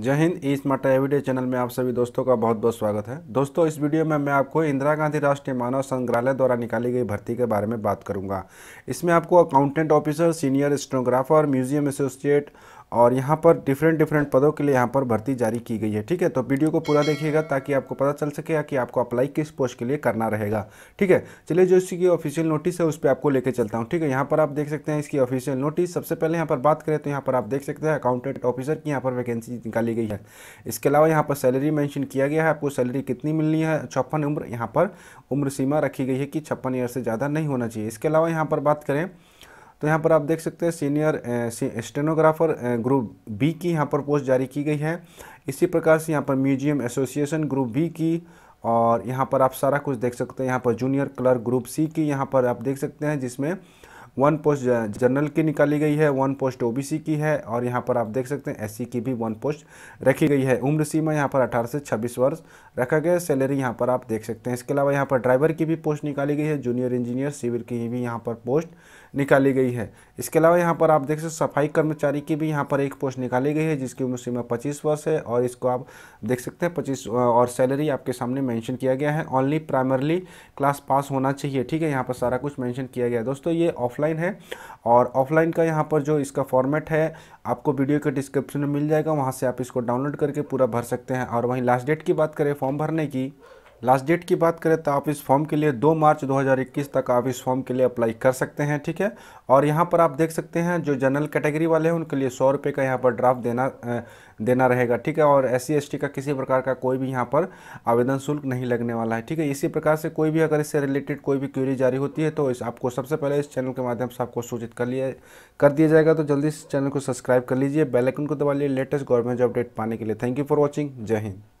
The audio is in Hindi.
जय हिंद इस माटा एविडे चैनल में आप सभी दोस्तों का बहुत बहुत स्वागत है दोस्तों इस वीडियो में मैं आपको इंदिरा गांधी राष्ट्रीय मानव संग्रहालय द्वारा निकाली गई भर्ती के बारे में बात करूंगा इसमें आपको accountant officer senior stenographer museum associate और यहाँ पर डिफरेंट डिफरेंट पदों के लिए यहाँ पर भर्ती जारी की गई है ठीक है तो वीडियो को पूरा देखिएगा ताकि आपको पता चल सके कि आपको अप्लाई किस पोस्ट के लिए करना रहेगा ठीक है चलिए जो इसकी ऑफिशियल नोटिस है उस पर आपको लेकर चलता हूँ ठीक है यहाँ पर आप देख सकते हैं इसकी ऑफिशियल नोटिस सबसे पहले यहाँ पर बात करें तो यहाँ पर आप देख सकते हैं अकाउंटेंट ऑफिसर की यहाँ पर वैकेंसी निकाली गई है इसके अलावा यहाँ पर सैलरी मैंशन किया गया है आपको सैलरी कितनी मिलनी है छप्पन उम्र यहाँ पर उम्र सीमा रखी गई है कि छप्पन ईयर से ज़्यादा नहीं होना चाहिए इसके अलावा यहाँ पर बात करें तो यहाँ पर आप देख सकते हैं सीनियर स्टेनोग्राफर ग्रुप बी की यहाँ पर पोस्ट जारी की गई है इसी प्रकार से यहाँ पर म्यूजियम एसोसिएशन ग्रुप बी की और यहाँ पर आप सारा कुछ देख सकते हैं यहाँ पर जूनियर क्लर्क ग्रुप सी की यहाँ पर आप देख सकते हैं जिसमें वन पोस्ट जनरल की निकाली गई है वन पोस्ट ओबीसी की है और यहाँ पर आप देख सकते हैं एससी की भी वन पोस्ट रखी गई है उम्र सीमा यहाँ पर अठारह से छब्बीस वर्ष रखा गया सैलरी यहाँ पर आप देख सकते हैं इसके अलावा यहाँ पर ड्राइवर की भी पोस्ट निकाली गई है जूनियर इंजीनियर सिविल की भी यहाँ पर पोस्ट निकाली गई है इसके अलावा यहाँ पर आप देख सकते सफाई कर्मचारी की भी यहाँ पर एक पोस्ट निकाली गई है जिसकी उम्र सीमा पच्चीस वर्ष है और इसको आप देख सकते हैं पच्चीस और सैलरी आपके सामने मैंशन किया गया है ओनली प्राइमरली क्लास पास होना चाहिए ठीक है यहाँ पर सारा कुछ मेंशन किया गया है दोस्तों ये ऑफलाइन ऑनलाइन है और ऑफलाइन का यहाँ पर जो इसका फॉर्मेट है आपको वीडियो के डिस्क्रिप्शन में मिल जाएगा वहाँ से आप इसको डाउनलोड करके पूरा भर सकते हैं और वहीं लास्ट डेट की बात करें फॉर्म भरने की लास्ट डेट की बात करें तो आप इस फॉर्म के लिए 2 मार्च 2021 तक आप इस फॉर्म के लिए अप्लाई कर सकते हैं ठीक है और यहाँ पर आप देख सकते हैं जो जनरल कैटेगरी वाले हैं उनके लिए सौ रुपये का यहाँ पर ड्राफ्ट देना देना रहेगा ठीक है और एस सी का किसी प्रकार का कोई भी यहाँ पर आवेदन शुल्क नहीं लगने वाला है ठीक है इसी प्रकार से कोई भी अगर इससे रिलेटेड कोई भी क्यूरी जारी होती है तो इस आपको सबसे पहले इस चैनल के माध्यम से आपको सूचित कर लिया कर दिया जाएगा तो जल्दी इस चैनल को सब्सक्राइब कर लीजिए बेलाइकन को दबा लिए लेटेस्ट गवर्नमेंट अपडेट पाने के लिए थैंक यू फॉर वॉचिंग जय हिंद